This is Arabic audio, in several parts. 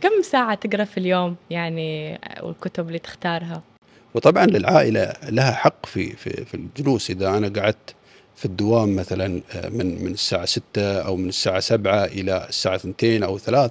كم ساعة تقرأ في اليوم يعني والكتب اللي تختارها؟ وطبعا للعائلة لها حق في في, في الجلوس إذا أنا قعدت في الدوام مثلا آه، من من الساعة ستة أو من الساعة سبعة إلى الساعة اثنتين أو ثلاث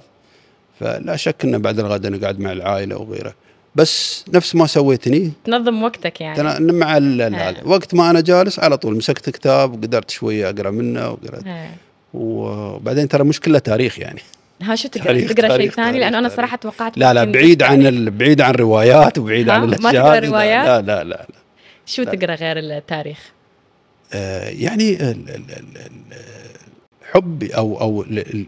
فلا شك أن بعد الغد أنا قاعد مع العائلة وغيره بس نفس ما سويتني تنظم وقتك يعني مع آه. وقت ما انا جالس على طول مسكت كتاب وقدرت شويه اقرا منه وقرأت آه. وبعدين ترى مش كله تاريخ يعني ها شو تقرا تقرا شيء ثاني لانه انا صراحه توقعت لا لا بعيد عن بعيد عن روايات وبعيد عن الاشياء ما تقرا روايات لا لا لا, لا. شو لا. تقرا غير التاريخ؟ آه، يعني ال... ال... ال... حبي او او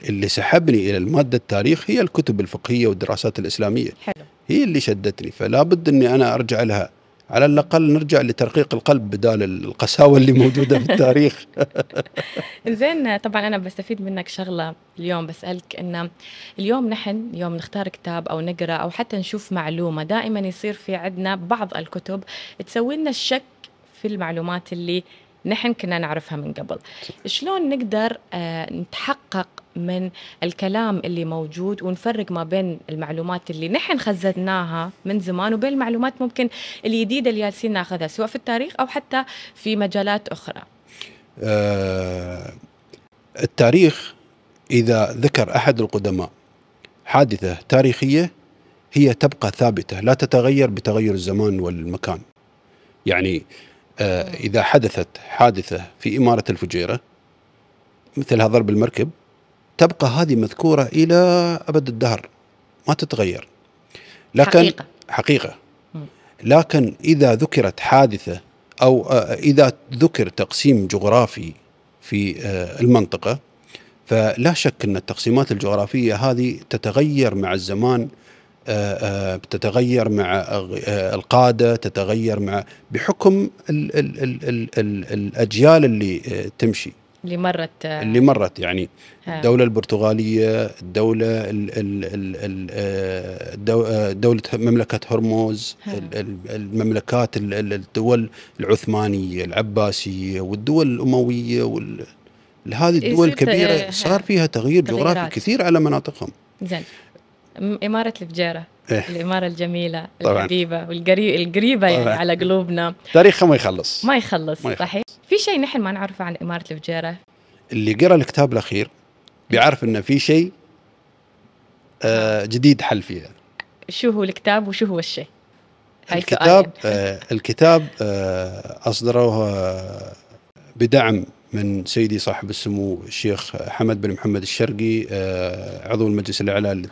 اللي سحبني الى الماده التاريخ هي الكتب الفقهيه والدراسات الاسلاميه حلو. هي اللي شدتني فلا بد اني انا ارجع لها على الاقل نرجع لترقيق القلب بدال القساوه اللي موجوده في التاريخ زين طبعا انا بستفيد منك شغله اليوم بسالك انه اليوم نحن يوم نختار كتاب او نقرا او حتى نشوف معلومه دائما يصير في عندنا بعض الكتب تسوي لنا الشك في المعلومات اللي نحن كنا نعرفها من قبل شلون نقدر آه، نتحقق من الكلام اللي موجود ونفرق ما بين المعلومات اللي نحن خزناها من زمان وبين المعلومات ممكن الجديده اللي جالسين ناخذها سواء في التاريخ او حتى في مجالات اخرى. آه التاريخ اذا ذكر احد القدماء حادثه تاريخيه هي تبقى ثابته لا تتغير بتغير الزمان والمكان. يعني آه آه، إذا حدثت حادثة في إمارة الفجيرة مثلها ضرب المركب تبقى هذه مذكورة إلى أبد الدهر ما تتغير لكن حقيقة, حقيقة لكن إذا ذكرت حادثة أو آه، إذا ذكر تقسيم جغرافي في آه، المنطقة فلا شك أن التقسيمات الجغرافية هذه تتغير مع الزمان بتتغير مع القاده تتغير مع بحكم الـ الـ الـ الـ الـ الاجيال اللي تمشي اللي مرت اللي مرت يعني الدوله البرتغاليه الدوله الـ الـ دوله مملكه هرموز المملكات الدول العثمانيه العباسيه والدول الامويه هذه الدول الكبيره صار فيها تغيير جغرافي كثير على مناطقهم زين إمارة الفجيرة إيه؟ الإمارة الجميلة طبعًا. الحبيبة والقريبة القريبة يعني على قلوبنا تاريخها ما يخلص ما يخلص, صحيح في شيء نحن ما نعرفه عن إمارة الفجيرة اللي قرأ الكتاب الأخير بيعرف إن في شيء آه جديد حل فيها شو هو الكتاب وشو هو الشيء الكتاب آه الكتاب آه أصدروه آه، بدعم من سيدي صاحب السمو الشيخ حمد بن محمد الشرقي آه، عضو المجلس الاعلى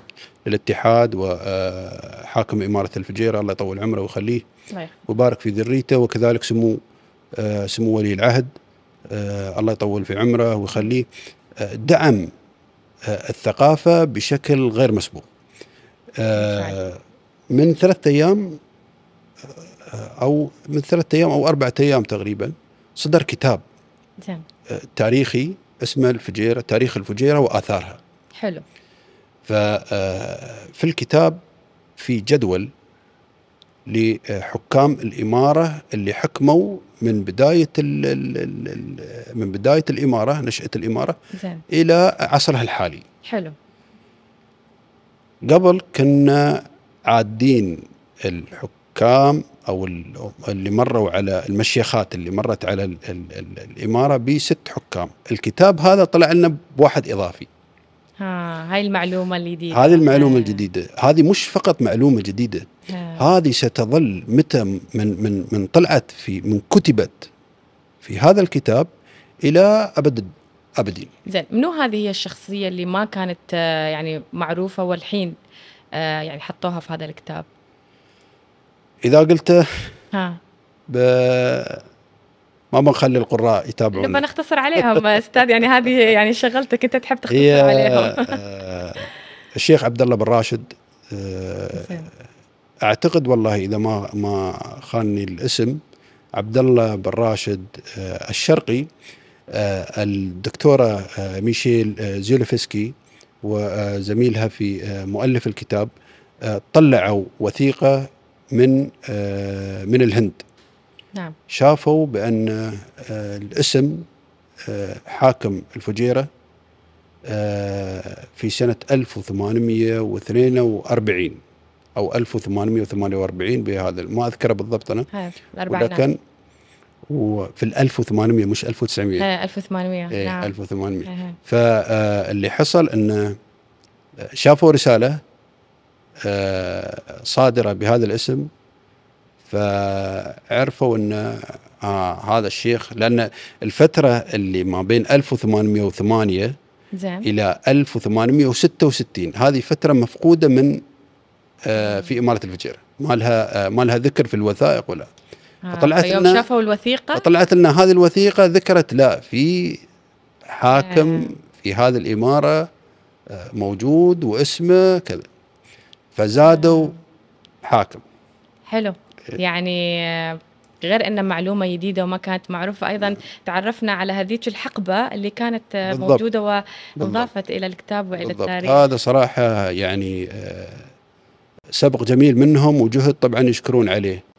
للاتحاد وحاكم اماره الفجيره الله يطول عمره ويخليه وبارك في ذريته وكذلك سمو آه، سمو ولي العهد آه، الله يطول في عمره ويخليه دعم الثقافه بشكل غير مسبوق. من ثلاثة ايام او من ثلاثة ايام او اربعة ايام تقريبا صدر كتاب أه، تاريخي اسمه الفجيرة تاريخ الفجيرة وآثارها حلو ففي أه، الكتاب في جدول لحكام الإمارة اللي حكموا من بداية الـ الـ الـ من بداية الإمارة نشأة الإمارة زين. إلى عصرها الحالي حلو قبل كنا عادين الحكام الحكام او اللي مروا على المشيخات اللي مرت على الـ الـ الـ الاماره بست حكام، الكتاب هذا طلع لنا بواحد اضافي. ها هاي المعلومه الجديده هذه المعلومه ها. الجديده، هذه مش فقط معلومه جديده، ها. هذه ستظل متى من من من طلعت في من كتبت في هذا الكتاب الى ابد ابدين. زين، منو هذه هي الشخصيه اللي ما كانت آه، يعني معروفه والحين آه، يعني حطوها في هذا الكتاب؟ اذا قلته ها ب... ما بنخلي القراء يتابعون نبغى نختصر عليهم استاذ يعني هذه يعني شغلتك انت تحب تختصر عليهم آه، الشيخ عبد الله بن راشد آه، اعتقد والله اذا ما ما خاني الاسم عبد الله بن راشد آه، الشرقي الدكتوره ميشيل زيولفسكي وزميلها في مؤلف الكتاب طلعوا وثيقه من آه، من الهند نعم شافوا بأن آه، الاسم آه، حاكم الفجيرة في سنة 1842 أو 1848 بهذا ما أذكره بالضبط أنا ولكن وفي ال 1800 مش 1900 ايه 1800 ايه نعم 1800 فاللي حصل انه شافوا رساله آه، صادره بهذا الاسم فعرفوا ان آه هذا الشيخ لان الفتره اللي ما بين 1808 زين الى 1866 هذه فتره مفقوده من آه في اماره الفجيره ما لها آه ما لها ذكر في الوثائق ولا آه، فطلعت لنا شافوا الوثيقه طلعت لنا هذه الوثيقه ذكرت لا في حاكم آه. في هذه الاماره موجود واسمه كذا فزادوا حاكم حلو يعني غير ان معلومه جديده وما كانت معروفه ايضا تعرفنا على هذيك الحقبه اللي كانت بالضبط. موجوده وانضافت الى الكتاب والى بالضبط. التاريخ هذا صراحه يعني آه، سبق جميل منهم وجهد طبعا يشكرون عليه